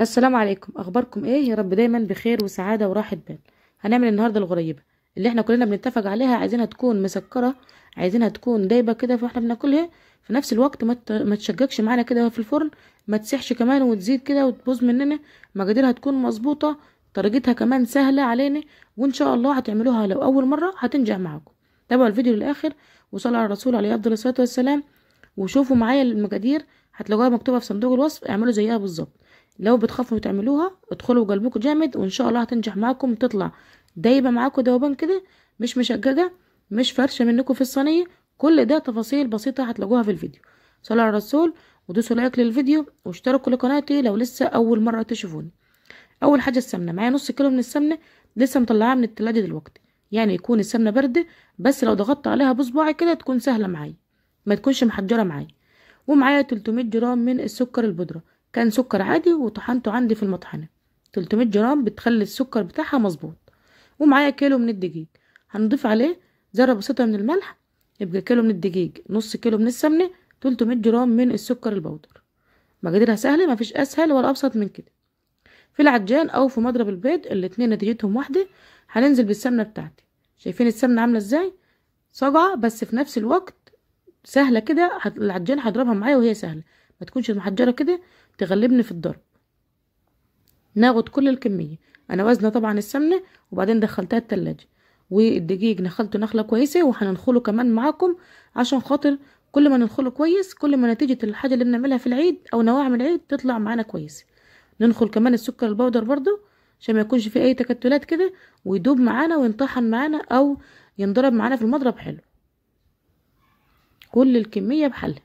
السلام عليكم اخباركم ايه يا رب دايما بخير وسعاده وراحه بال هنعمل النهارده الغريبه اللي احنا كلنا بنتفق عليها عايزينها تكون مسكره عايزينها تكون دايبه كده فاحنا بناكلها في نفس الوقت ما ما تشجكش معانا كده في الفرن ما تسيحش كمان وتزيد كده وتبوظ مننا مقاديرها تكون مظبوطه طريقتها كمان سهله علينا وان شاء الله هتعملوها لو اول مره هتنجح معاكم تابعوا الفيديو للاخر وصلوا على الرسول عليه افضل الصلاه والسلام وشوفوا معايا المقادير هتلاقوها مكتوبه في صندوق الوصف اعملوا زيها بالظبط لو بتخافوا تعملوها ادخلوا قلبكم جامد وان شاء الله هتنجح معاكم تطلع دايبه معاكم دوبان كده مش مشججه مش فرشه منكم في الصينيه كل ده تفاصيل بسيطه هتلاقوها في الفيديو صلوا على الرسول ودوسوا لايك للفيديو واشتركوا لقناتي لو لسه اول مره تشوفوني اول حاجه السمنه معايا نص كيلو من السمنه لسه مطلعاها من التلاجة دلوقتي يعني يكون السمنه برده بس لو ضغطت عليها بصباعي كده تكون سهله معايا ما تكونش محجره معايا ومعايا 300 جرام من السكر البودره كان سكر عادي وطحنته عندي في المطحنة 300 جرام بتخلي السكر بتاعها مظبوط ومعايا كيلو من الدقيق هنضيف عليه ذرة بسيطة من الملح يبقى كيلو من الدقيق نص كيلو من السمنة 300 جرام من السكر البودر مقاديرها سهلة مفيش أسهل ولا أبسط من كده في العجان أو في مضرب البيض الاتنين نتيجتهم واحدة هننزل بالسمنة بتاعتي شايفين السمنة عاملة ازاي صاجعة بس في نفس الوقت سهلة كده العجان هضربها معايا وهي سهلة ما تكونش محجرة كده تغلبني في الضرب ناخد كل الكمية انا وزنه طبعا السمنة وبعدين دخلتها التلاجة والدقيق نخلته نخلة كويسة وهننخله كمان معاكم عشان خاطر كل ما ندخله كويس كل ما نتيجة الحاجة اللي بنعملها في العيد او نواعم العيد تطلع معانا كويسة ننخل كمان السكر البودر برضو عشان ما يكونش فيه اي تكتلات كده ويدوب معانا وينطحن معانا او ينضرب معانا في المضرب حلو كل الكمية بحلها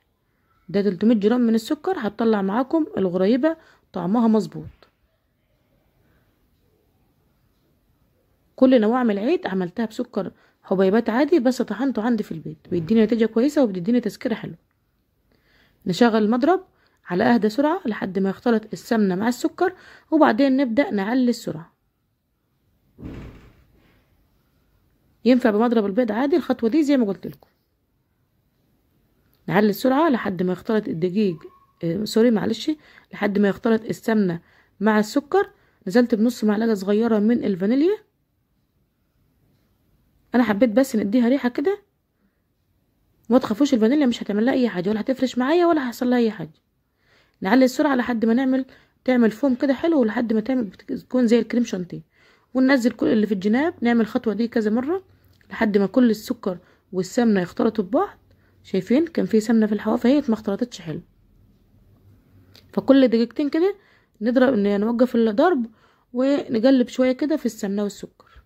ده 300 جرام من السكر هتطلع معاكم الغريبة طعمها مظبوط كل نوع من العيد عملتها بسكر حبيبات عادي بس طحنته عندي في البيت بيديني نتيجة كويسة وبتديني تذكره حلوة نشغل المضرب على أهدى سرعة لحد ما يختلط السمنة مع السكر وبعدين نبدأ نعلي السرعة ينفع بمضرب البيض عادي الخطوة دي زي ما قلت لكم نعلي السرعة لحد ما يختلط الدقيق آه، سوري معلش لحد ما يختلط السمنة مع السكر نزلت بنص معلقة صغيرة من الفانيليا انا حبيت بس نديها ريحة كده ما تخافوش الفانيليا مش هتعمل لها اي حاجة ولا هتفرش معايا ولا هيحصل لها اي حاجة نعلي السرعة لحد ما نعمل تعمل فوم كده حلو لحد ما تعمل تكون زي الكريم شانتيه وننزل كل اللي في الجناب نعمل الخطوة دي كذا مرة لحد ما كل السكر والسمنة يختلطوا ببعض شايفين كان في سمنه في الحواف اهي ما اختلطتش حلو فكل دقيقتين كده نضرب نوقف الضرب ونقلب شويه كده في السمنه والسكر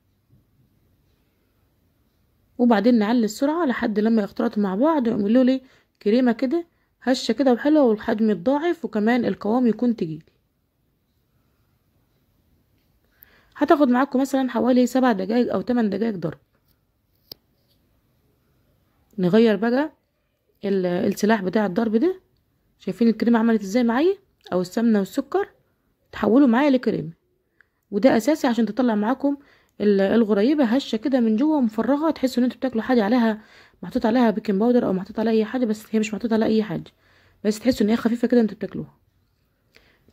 وبعدين نعلي السرعه لحد لما يختلطوا مع بعض ويعملوا لي كريمه كده هشه كده وحلوه والحجم يتضاعف وكمان القوام يكون تقيل هتاخد معاكم مثلا حوالي سبع دقايق او تمن دقايق ضرب نغير بقى السلاح بتاع الضرب ده شايفين الكريمه عملت ازاي معايا او السمنه والسكر تحولوا معايا لكريمه وده اساسي عشان تطلع معاكم الغريبه هشه كده من جوه مفرغه تحسوا ان انتوا بتاكلوا حاجه عليها محطوط عليها بيكنج باودر او محطوط عليها اي حاجه بس هي مش محطوط عليها اي حاجه بس تحسوا ان هي خفيفه كده انتوا بتاكلوها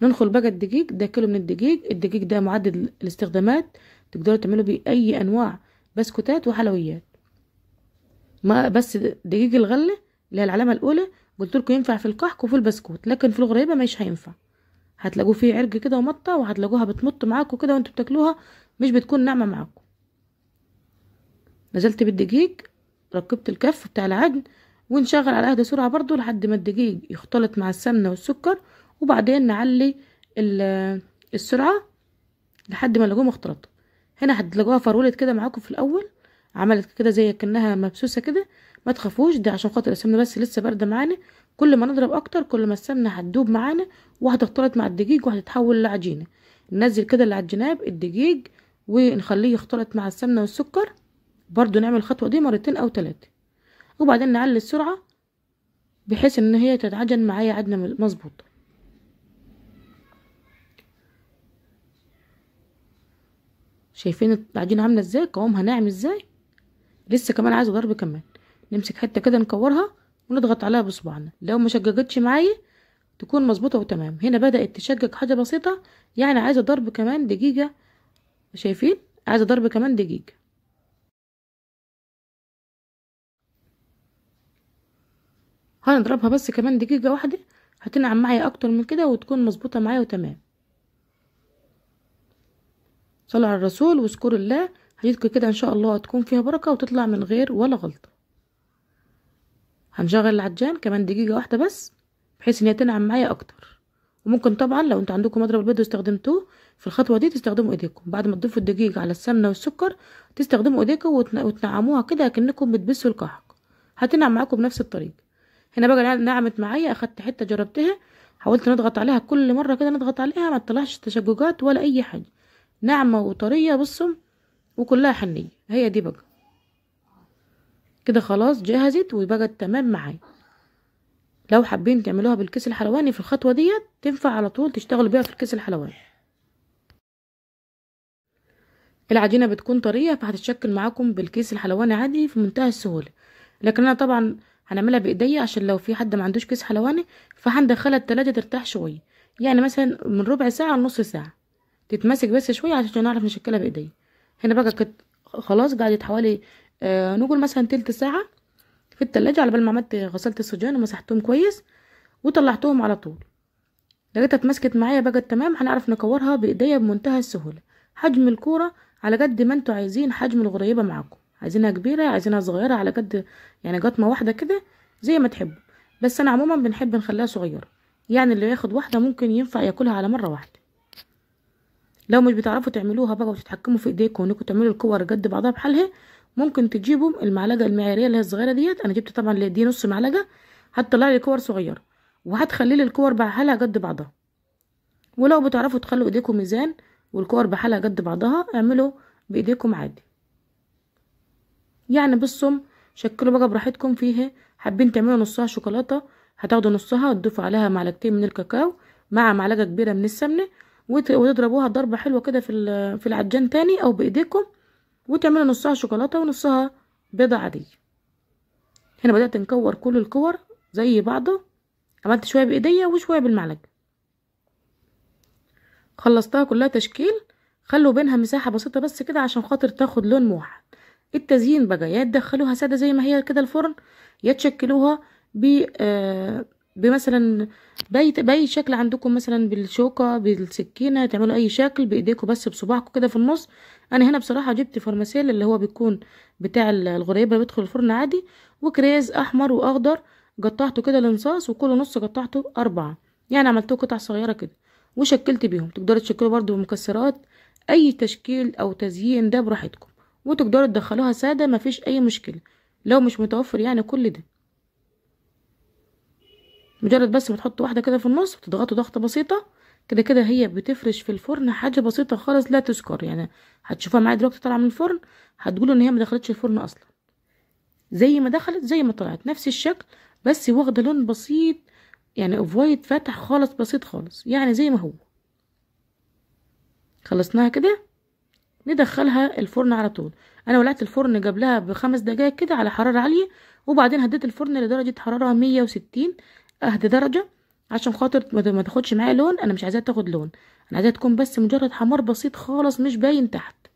ندخل بقى الدقيق ده كيلو من الدقيق الدقيق ده معدل الاستخدامات تقدروا تعملوا بيه اي انواع بسكوتات وحلويات ما بس دقيق الغله اللي هي العلامه الاولى قلت لكم ينفع في الكحك وفي البسكوت لكن في الغريبه مش هينفع هتلاقوه فيه عرج كده ومطه وهتلاقوها بتمط معاكم كده وانتوا بتاكلوها مش بتكون ناعمه معاكم نزلت بالدقيق ركبت الكف بتاع العجن ونشغل على اهدى سرعه برضو لحد ما الدقيق يختلط مع السمنه والسكر وبعدين نعلي السرعه لحد ما لقوه مختلط هنا هتلاقوها فرولت كده معاكم في الاول عملت كده زي كانها مبسوسه كده ما تخافوش ده عشان خاطر السمنه بس لسه بارده معانا كل ما نضرب اكتر كل ما السمنه هتدوب معانا وهتختلط مع الدقيق وهتتحول لعجينه ننزل كده اللي على الجناب الدقيق ونخليه يختلط مع السمنه والسكر برضو نعمل الخطوه دي مرتين او ثلاثه وبعدين نعلي السرعه بحيث ان هي تتعجن معايا عدنا مظبوطه شايفين العجينه عامله ازاي قوامها ناعم ازاي لسه كمان عايزه ضرب كمان نمسك حته كده نكورها ونضغط عليها بصبعنا لو ما شققتش معايا تكون مظبوطه وتمام هنا بدات تشقق حاجه بسيطه يعني عايزه ضرب كمان دقيقه شايفين عايزه ضرب كمان دقيقه هنضربها بس كمان دقيقه واحده هتنعم معايا اكتر من كده وتكون مظبوطه معايا وتمام صلوا على الرسول واذكروا الله هديتكم كده ان شاء الله تكون فيها بركه وتطلع من غير ولا غلطه هنشغل العجان كمان دقيقه واحده بس بحيث ان هي تنعم معايا اكتر وممكن طبعا لو انتوا عندكم مضرب البيض واستخدمتوه في الخطوه دي تستخدموا ايديكم بعد ما تضيفوا الدقيق على السمنه والسكر تستخدموا ايديكم وتنعموها كده كأنكم بتبسوا القحق هتنعم معاكم بنفس الطريقه هنا بقى نعمت معايا اخدت حته جربتها حاولت نضغط عليها كل مره كده نضغط عليها ما تطلعش تشججات ولا اي حاجه ناعمه وطريه بصوا وكلها حنية هي دي بقى كده خلاص جهزت وبقت تمام معايا لو حابين تعملوها بالكيس الحلواني في الخطوة ديت تنفع على طول تشتغلوا بيها في الكيس الحلواني العجينة بتكون طرية فهتتشكل معاكم بالكيس الحلواني عادي في منتهى السهولة لكن انا طبعا هنعملها بايديا عشان لو في حد ما عندوش كيس حلواني فهندخلها التلاجة ترتاح شوية يعني مثلا من ربع ساعة لنص ساعة تتمسك بس شوية عشان نعرف نشكلها بايديا هنا بقى كانت خلاص قعدت حوالي آه نقول مثلا تلت ساعة في التلاجة على بال ما عملت غسلت السجان ومسحتهم كويس وطلعتهم على طول لقيتها اتمسكت معايا بقت تمام هنعرف نكورها بايديا بمنتهى السهولة حجم الكورة على قد ما انتوا عايزين حجم الغريبة معاكم عايزينها كبيرة عايزينها صغيرة على قد يعني قطمة واحدة كده زي ما تحبوا بس انا عموما بنحب نخليها صغيرة يعني اللي ياخد واحدة ممكن ينفع ياكلها على مرة واحدة لو مش بتعرفوا تعملوها بقى وتتحكموا في ايديكم انكم تعملوا الكور قد بعضها بحالها ممكن تجيبوا المعلقه المعياريه اللي هي الصغيره ديت انا جبت طبعا دي نص معلقه هتطلع لي كور صغيره وهتخلي لي الكور بحالها قد بعضها ولو بتعرفوا تخلوا ايديكم ميزان والكور بحالها قد بعضها اعملوا بايديكم عادي يعني بصم شكلوا بقى براحتكم فيها حابين تعملوا نصها شوكولاته هتاخدوا نصها وتضيفوا عليها معلقتين من الكاكاو مع معلقه كبيره من السمنه وتضربوها ضربه حلوه كده في في العجان تاني او بايديكم وتعملوا نصها شوكولاته ونصها بيضه عاديه هنا بدات نكور كل الكور زي بعضه عملت شويه بايديا وشويه بالمعلقه خلصتها كلها تشكيل خلوا بينها مساحه بسيطه بس كده عشان خاطر تاخد لون موحد التزيين بقى يا تدخلوها ساده زي ما هي كده الفرن يا تشكلوها ب آه بمثلا باي باي شكل عندكم مثلا بالشوكه بالسكينه تعملوا اي شكل بايديكم بس بصباعكم كده في النص انا هنا بصراحه جبت فرماسيل اللي هو بيكون بتاع الغريبه بيدخل الفرن عادي وكريز احمر واخضر قطعته كده لنصاص وكل نص قطعته اربعه يعني عملته قطع صغيره كده وشكلت بيهم تقدروا تشكلوا برضو بمكسرات اي تشكيل او تزيين ده براحتكم وتقدروا تدخلوها ساده مفيش اي مشكله لو مش متوفر يعني كل ده مجرد بس ما تحط واحده كده في النص وتضغطوا ضغطه بسيطه كده كده هي بتفرش في الفرن حاجه بسيطه خالص لا تذكر يعني هتشوفها معايا دلوقتي طالعه من الفرن هتقولوا ان هي ما دخلتش الفرن اصلا زي ما دخلت زي ما طلعت نفس الشكل بس واخده لون بسيط يعني اوف وايت فاتح خالص بسيط خالص يعني زي ما هو خلصناها كده ندخلها الفرن على طول انا ولعت الفرن قبلها بخمس دقايق كده على حراره عاليه وبعدين هديت الفرن لدرجه حراره 160 اهدى درجه عشان خاطر ما تاخدش معايا لون انا مش عايزاها تاخد لون انا عايزاها تكون بس مجرد حمار بسيط خالص مش باين تحت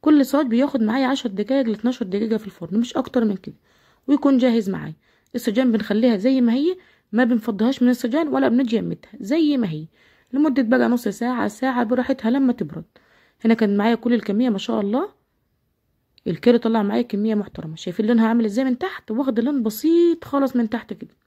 كل صاج بياخد معايا عشر دقايق ل 12 دقيقه في الفرن مش اكتر من كده ويكون جاهز معايا السجان بنخليها زي ما هي ما بنفضهاش من السجان ولا يمتها زي ما هي لمده بقى نص ساعه ساعه براحتها لما تبرد هنا كان معايا كل الكميه ما شاء الله الكيلو طلع معايا كميه محترمه شايفين لونها عامل ازاي من تحت واخد لون بسيط خالص من تحت كده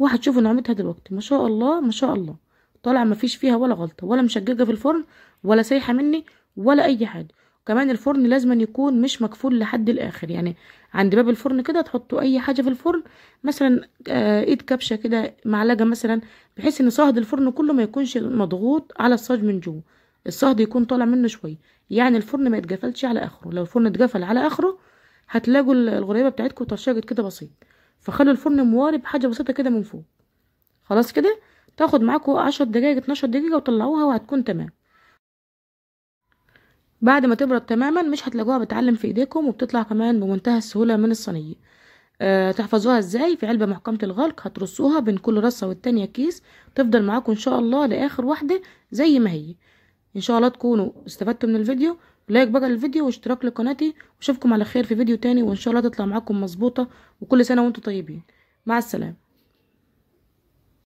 وهتشوفوا نعمتها دلوقتي ما شاء الله ما شاء الله طالعه ما فيش فيها ولا غلطه ولا مشججه في الفرن ولا سايحه مني ولا اي حاجه كمان الفرن لازم يكون مش مكفول لحد الاخر يعني عند باب الفرن كده تحطوا اي حاجه في الفرن مثلا آه ايد كبشه كده معلقه مثلا بحيث ان صهد الفرن كله ما يكونش مضغوط على الصاج من جوه الصهد يكون طالع منه شويه يعني الفرن ما يتقفلش على اخره لو الفرن اتقفل على اخره هتلاقوا الغريبه بتاعتكم ترشجت كده بسيط فخلوا الفرن موارب بحاجه بسيطه كده من فوق خلاص كده تاخد معاكوا عشر دقايق اتناشر دقيقه وطلعوها وهتكون تمام بعد ما تبرد تماما مش هتلاقوها بتعلم في ايديكم وبتطلع كمان بمنتهى السهوله من الصينيه أه تحفظوها ازاي في علبه محكمه الغلق هترصوها بين كل رصه والتانيه كيس تفضل معاكوا ان شاء الله لاخر واحده زي ما هي ان شاء الله تكونوا استفدتوا من الفيديو لايك بقى للفيديو واشتراك لقناتي وشوفكم على خير في فيديو تاني وان شاء الله تطلع معاكم مظبوطه وكل سنه وانتم طيبين مع السلامه